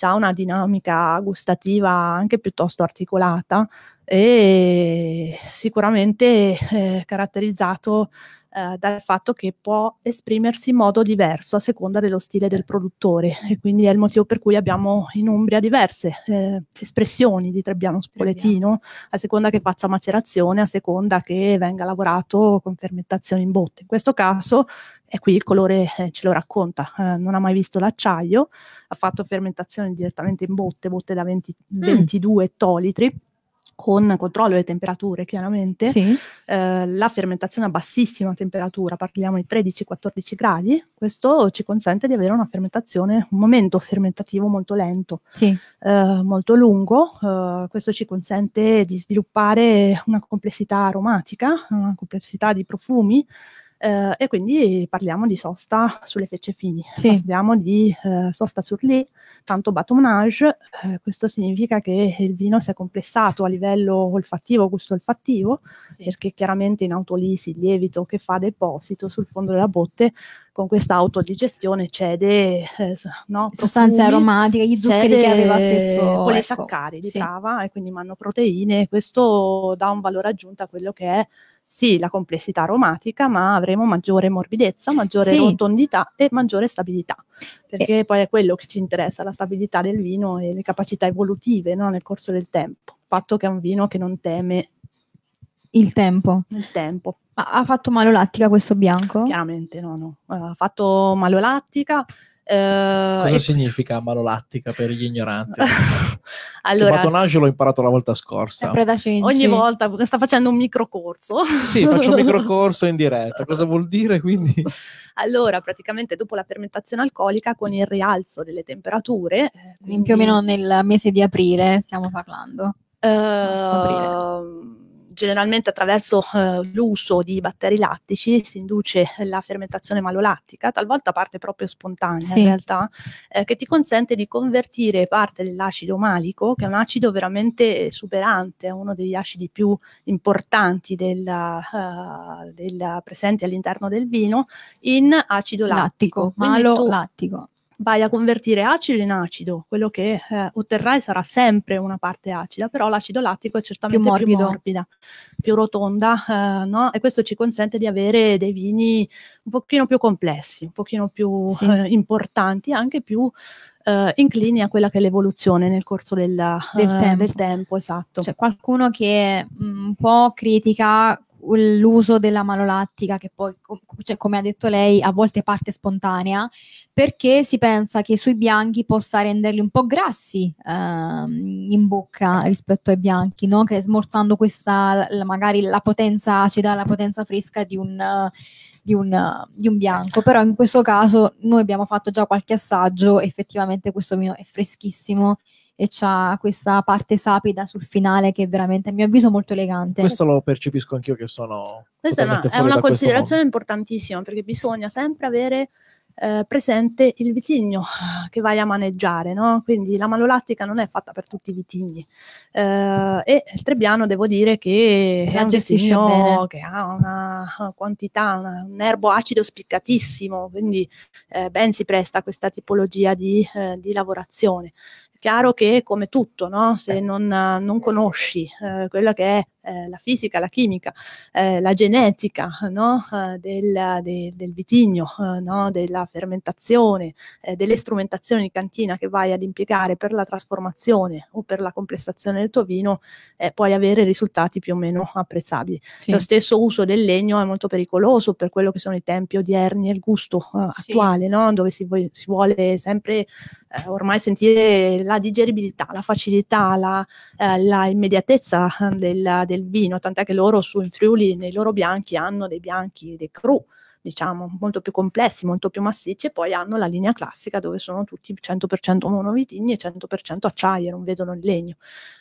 ha una dinamica gustativa anche piuttosto articolata e sicuramente eh, caratterizzato eh, dal fatto che può esprimersi in modo diverso a seconda dello stile del produttore e quindi è il motivo per cui abbiamo in Umbria diverse eh, espressioni di Trebbiano Spoletino, a seconda che faccia macerazione, a seconda che venga lavorato con fermentazione in botte. In questo caso e qui il colore eh, ce lo racconta, eh, non ha mai visto l'acciaio, ha fatto fermentazione direttamente in botte, botte da 20, mm. 22 ettolitri, con controllo delle temperature chiaramente, sì. eh, la fermentazione a bassissima temperatura, parliamo di 13-14 gradi, questo ci consente di avere una fermentazione, un momento fermentativo molto lento, sì. eh, molto lungo, eh, questo ci consente di sviluppare una complessità aromatica, una complessità di profumi eh, e quindi parliamo di sosta sulle fecce fini, sì. parliamo di eh, sosta sur lì, tanto batonage, eh, questo significa che il vino si è complessato a livello olfattivo, gusto olfattivo, sì. perché chiaramente in autolisi il lievito che fa deposito sul fondo della botte con questa autodigestione cede eh, no, sostanze aromatiche, gli zuccheri cede, che aveva stesso. Con le ecco, sì. brava, e quindi manno proteine, questo dà un valore aggiunto a quello che è sì la complessità aromatica, ma avremo maggiore morbidezza, maggiore sì. rotondità e maggiore stabilità. Perché eh. poi è quello che ci interessa, la stabilità del vino e le capacità evolutive no? nel corso del tempo. Il fatto che è un vino che non teme il tempo. Il tempo. ha fatto malolattica questo bianco? Chiaramente no, no. Ha fatto malolattica, Uh, Cosa e... significa malolattica per gli ignoranti? allora, il batonage l'ho imparato la volta scorsa. Ogni volta sta facendo un microcorso. sì, faccio un microcorso in diretta. Cosa vuol dire quindi? allora, praticamente dopo la fermentazione alcolica, con il rialzo delle temperature, eh, quindi... più o meno nel mese di aprile stiamo parlando. Uh, aprile generalmente attraverso eh, l'uso di batteri lattici si induce la fermentazione malolattica, talvolta parte proprio spontanea sì. in realtà, eh, che ti consente di convertire parte dell'acido malico, che è un acido veramente superante, è uno degli acidi più importanti del, uh, del presente all'interno del vino, in acido lattico. Lattico, malo tu, lattico vai a convertire acido in acido, quello che eh, otterrai sarà sempre una parte acida, però l'acido lattico è certamente più, più morbida, più rotonda, eh, no? e questo ci consente di avere dei vini un pochino più complessi, un pochino più sì. eh, importanti, anche più eh, inclini a quella che è l'evoluzione nel corso della, del, eh, tempo. del, tempo. esatto. C'è qualcuno che mm, un po' critica l'uso della malolattica, che poi, cioè, come ha detto lei, a volte parte spontanea, perché si pensa che sui bianchi possa renderli un po' grassi ehm, in bocca rispetto ai bianchi, no? che smorzando questa, la, magari la potenza acida, la potenza fresca di un, di, un, di un, bianco. Però in questo caso noi abbiamo fatto già qualche assaggio, effettivamente questo vino è freschissimo e c'ha questa parte sapida sul finale che è veramente a mio avviso molto elegante. Questo lo percepisco anch'io che sono... Questa è una, è una considerazione importantissima perché bisogna sempre avere eh, presente il vitigno che vai a maneggiare, no? quindi la malolattica non è fatta per tutti i vitigni eh, e il Trebbiano devo dire che la è un vitigno che ha una, quantità, una, un erbo acido spiccatissimo, quindi eh, ben si presta a questa tipologia di, eh, di lavorazione chiaro che come tutto, no? se eh. non, non conosci eh, quella che è eh, la fisica, la chimica, eh, la genetica no? eh, del, de, del, vitigno, eh, no? della fermentazione, eh, delle strumentazioni di cantina che vai ad impiegare per la trasformazione o per la complessazione del tuo vino, puoi avere risultati più o meno apprezzabili. Sì. Lo stesso uso del legno è molto pericoloso per quello che sono i tempi odierni e il gusto attuale, sì. no? dove si, vo- si, vuole sempre ormai sentire la la digeribilità, la facilità, la, eh, la immediatezza ehm, del, del, vino, tant'è che loro su in Friuli, nei loro bianchi, hanno dei bianchi, dei cru, diciamo, molto più complessi, molto più massicci, e poi hanno la linea classica dove sono tutti 100% monovitigni e 100% acciaio, non vedono il legno.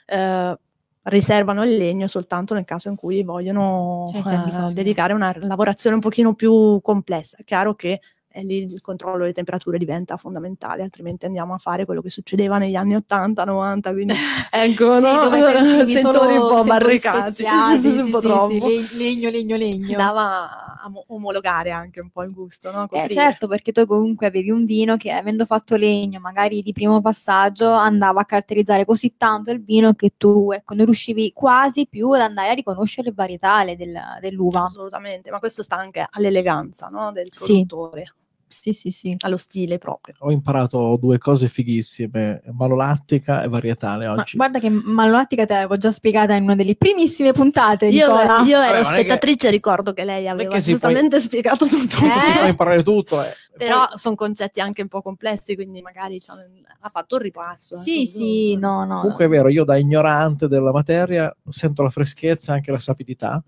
Eh, riservano il legno soltanto nel caso in cui vogliono cioè, eh, dedicare una lavorazione un pochino più complessa. È chiaro che e lì il controllo delle temperature diventa fondamentale, altrimenti andiamo a fare quello che succedeva negli anni 80-90, quindi ecco, sì, no? sentivi sentori un po' barricati, un po' sì, troppo. Sì, legno, legno, legno. Andava a omologare anche un po' il gusto, no? Eh, certo, perché tu comunque avevi un vino che avendo fatto legno, magari di primo passaggio, andava a caratterizzare così tanto il vino che tu ecco, non riuscivi quasi più ad andare a riconoscere il varietale del, dell'uva. Assolutamente, ma questo sta anche all'eleganza no? del produttore sì, sì, sì, allo stile proprio. Ho imparato due cose fighissime, malolattica e varietale oggi. Ma guarda che malolattica te l'avevo già spiegata in una delle primissime puntate, Io, io ero Vabbè, spettatrice, che... ricordo che lei aveva giustamente puoi... spiegato tutto. Eh? Si può imparare tutto, eh. Però Poi... sono concetti anche un po' complessi, quindi magari cioè, ha fatto un ripasso. Sì, eh, sì, no, no. Comunque è vero, io da ignorante della materia sento la freschezza e anche la sapidità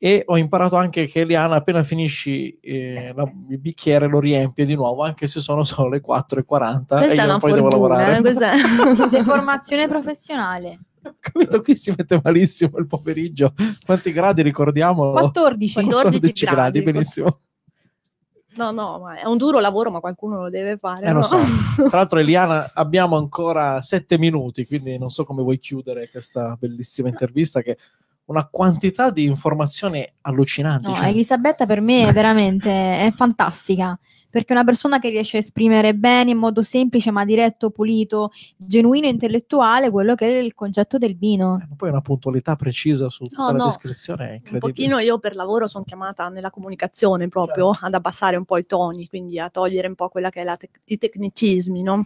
e ho imparato anche che Eliana appena finisci eh, eh, la, il bicchiere lo riempie di nuovo anche se sono solo le 4.40 questa e io poi fortuna, devo lavorare eh, questa è formazione professionale capito qui si mette malissimo il pomeriggio quanti gradi ricordiamo 14, 14, 14 gradi, gradi benissimo No, no, ma è un duro lavoro, ma qualcuno lo deve fare. Eh, no? lo so. Tra l'altro, Eliana, abbiamo ancora sette minuti, quindi non so come vuoi chiudere questa bellissima intervista che una quantità di informazioni allucinanti. No, cioè. Elisabetta per me è veramente è fantastica perché è una persona che riesce a esprimere bene in modo semplice ma diretto, pulito, genuino e intellettuale quello che è il concetto del vino. Eh, poi una puntualità precisa su tutta no, la no. descrizione è incredibile. Un pochino io per lavoro sono chiamata nella comunicazione proprio certo. ad abbassare un po' i toni, quindi a togliere un po' quella che è te- i tecnicismi, no?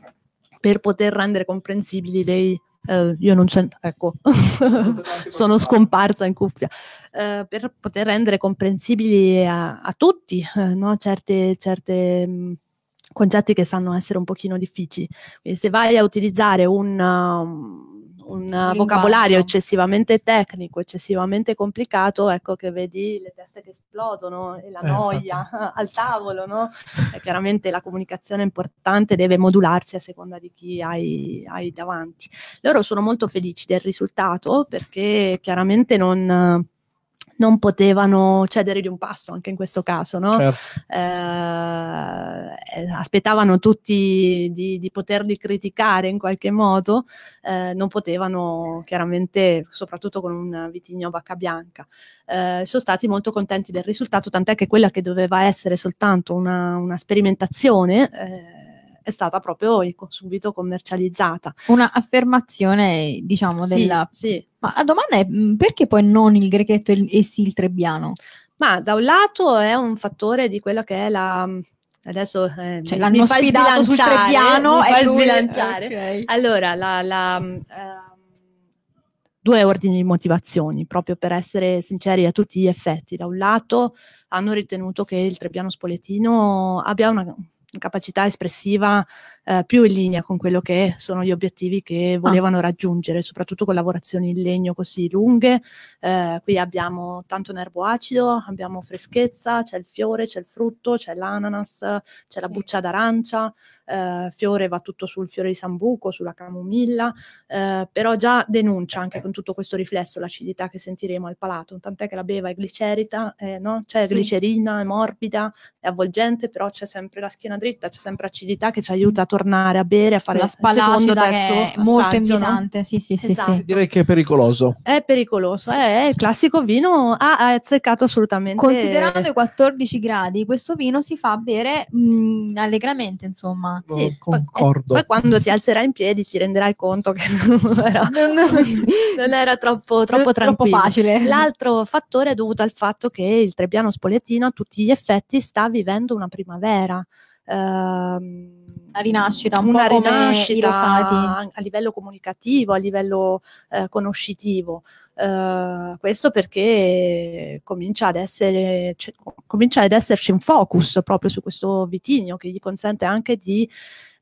Per poter rendere comprensibili dei eh, io non c'entro, ecco, sono scomparsa in cuffia, eh, per poter rendere comprensibili a, a tutti eh, no? certe, certe mm, concetti che sanno essere un pochino difficili. Quindi se vai a utilizzare un... Uh, un Rimbalzo. vocabolario eccessivamente tecnico, eccessivamente complicato, ecco che vedi le teste che esplodono e la eh, noia fatto. al tavolo, no? E chiaramente la comunicazione è importante, deve modularsi a seconda di chi hai, hai davanti. Loro sono molto felici del risultato perché chiaramente non non potevano cedere di un passo anche in questo caso, no? certo. Eh, eh, aspettavano tutti di, di, poterli criticare in qualche modo, eh, non potevano chiaramente, soprattutto con un vitigno vacca bianca. Eh, sono stati molto contenti del risultato, tant'è che quella che doveva essere soltanto una, una sperimentazione eh, è stata proprio ecco, subito commercializzata. Una affermazione, diciamo, sì, della... Sì. Ma la domanda è perché poi non il grechetto e sì il trebbiano? Ma da un lato è un fattore di quello che è la adesso eh, cioè, l'hanno sfidato sul Trebbiano e lui... sbilanciare. Okay. Allora, la, la, uh, due ordini di motivazioni, proprio per essere sinceri a tutti gli effetti. Da un lato hanno ritenuto che il Trebbiano Spoletino abbia una capacità espressiva eh, più in linea con quello che sono gli obiettivi che ah. volevano ah. raggiungere, soprattutto con lavorazioni in legno così lunghe. Eh, qui abbiamo tanto nervo acido, abbiamo freschezza, c'è il fiore, c'è il frutto, c'è l'ananas, c'è la buccia d'arancia, eh, fiore va tutto sul fiore di sambuco, sulla camomilla, eh, però già denuncia anche con tutto questo riflesso l'acidità che sentiremo al palato, tant'è che la beva è glicerita, eh, no? c'è sì. glicerina, è morbida, è avvolgente, però c'è sempre la schiena dritta, c'è sempre acidità che ci aiuta a tornare a bere, a fare la spalla secondo, terzo è molto invitante. No? Sì, sì, sì, esatto. sì, Direi che è pericoloso. È pericoloso, è il classico vino ha ah, azzeccato assolutamente. Considerando i 14 gradi, questo vino si fa bere mh, mm, allegramente, insomma. Oh, sì, concordo. Poi, eh, poi, quando ti alzerai in piedi ti renderai conto che non era, non, era troppo, troppo, troppo facile. L'altro fattore è dovuto al fatto che il Trebbiano Spogliatino a tutti gli effetti sta vivendo una primavera ehm, una rinascita, un una rinascita a livello comunicativo, a livello eh, conoscitivo. Eh, questo perché comincia ad, essere, c- cioè, comincia ad esserci un focus proprio su questo vitigno che gli consente anche di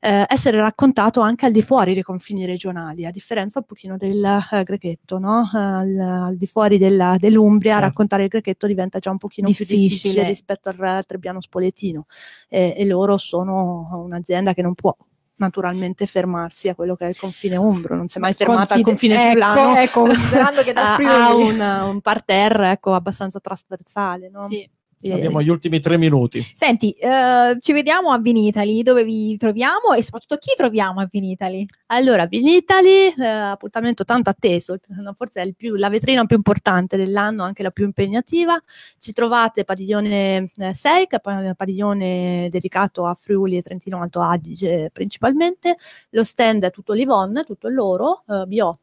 eh, essere raccontato anche al di fuori dei confini regionali, a differenza un pochino del eh, grechetto, no? al, al, di fuori della, dell'Umbria certo. raccontare il grechetto diventa già un pochino difficile. più difficile rispetto al Trebbiano Spoletino eh, e loro sono un'azienda che non può naturalmente fermarsi a quello che è il confine umbro, non si è mai fermata Consider- al confine ecco, fulano, ecco, considerando che da Friuli ha un, un parterre ecco, abbastanza trasversale. No? Sì. Abbiamo gli ultimi tre minuti. Senti, eh, ci vediamo a Vinitali, dove vi troviamo e soprattutto chi troviamo a Vinitali? Allora, Vinitali, eh, appuntamento tanto atteso, forse è più, la vetrina più importante dell'anno, anche la più impegnativa. Ci trovate padiglione 6, che è padiglione dedicato a Friuli e Trentino Alto Adige principalmente. Lo stand è tutto Livon, tutto l'oro, eh, B8.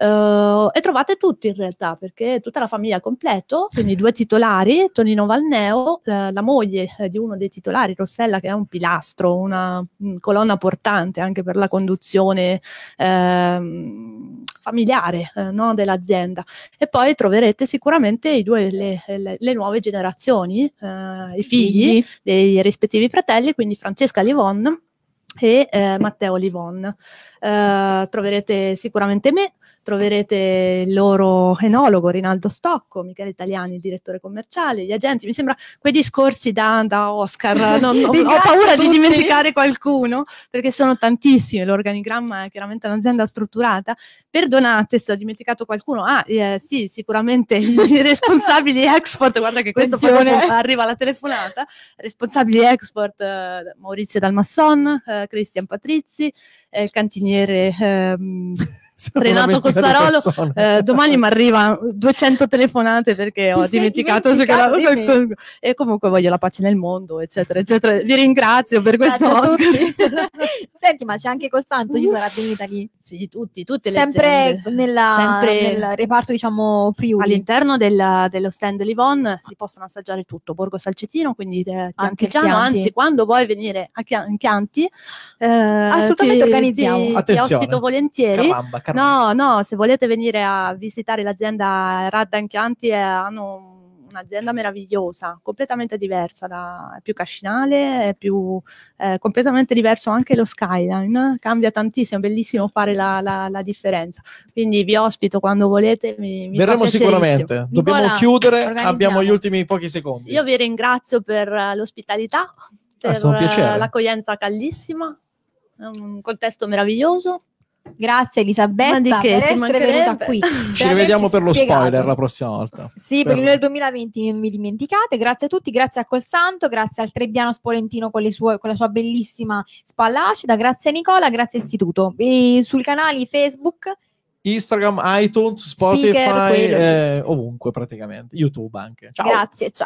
Uh, e trovate tutti in realtà, perché tutta la famiglia è completo, quindi due titolari, Tonino Valneo, la, la moglie eh, di uno dei titolari, Rossella, che è un pilastro, una colonna portante anche per la conduzione ehm, familiare eh, no, dell'azienda. E poi troverete sicuramente i due, le, le, le nuove generazioni, eh, i figli dei rispettivi fratelli, quindi Francesca Livon e eh, Matteo Livon. Eh, troverete sicuramente me, troverete il loro enologo Rinaldo Stocco, Michele Italiani, il direttore commerciale, gli agenti, mi sembra quei discorsi da, da Oscar, non, ho, paura di dimenticare qualcuno perché sono tantissimi, l'organigramma è chiaramente un'azienda strutturata, perdonate se ho dimenticato qualcuno, ah eh, sì sicuramente i responsabili export, guarda che questo poi arriva la telefonata, responsabili export eh, Maurizio Dalmasson, eh, Cristian Patrizzi, eh, il cantiniere... Ehm, Renato Cozzarolo, eh, domani mi arriva 200 telefonate perché Ti ho dimenticato, dimenticato di con... e comunque voglio la pace nel mondo, eccetera, eccetera. Vi ringrazio per questo Oscar. Senti, ma c'è anche col santo, ci sarà in Italia. Sì, tutti, tutte le Sempre, nella, Sempre... nel reparto, diciamo, Friuli. All'interno della, dello stand Livon si possono assaggiare tutto, Borgo Salcetino, quindi eh, anche Chiano, anzi quando vuoi venire a Chianti, eh, assolutamente ti, organizziamo. Ti, ti ospito volentieri. Cavamba, Carmine. No, no, se volete venire a visitare l'azienda Raddan Chianti, eh, hanno un'azienda meravigliosa, completamente diversa, da, è più cascinale, è più eh, completamente diverso anche lo skyline, cambia tantissimo, è bellissimo fare la, la, la differenza. Quindi vi ospito quando volete. Mi, mi Verremo sicuramente, dobbiamo Nicola, chiudere, abbiamo gli ultimi pochi secondi. Io vi ringrazio per eh, l'ospitalità, ah, per ah, l'accoglienza caldissima, è un contesto meraviglioso Grazie Elisabetta che, per essere venuta qui. Ci rivediamo per lo spiegato. spoiler la prossima volta. Sì, per... il 2020 non mi dimenticate. Grazie a tutti, grazie a Colsanto, grazie al Trebbiano Spolentino con, sue, con la sua bellissima spalla acida, grazie a Nicola, grazie Istituto. E sui canali Facebook Instagram, iTunes, Spotify, Speaker, eh, ovunque praticamente, YouTube anche. Ciao. Grazie, ciao.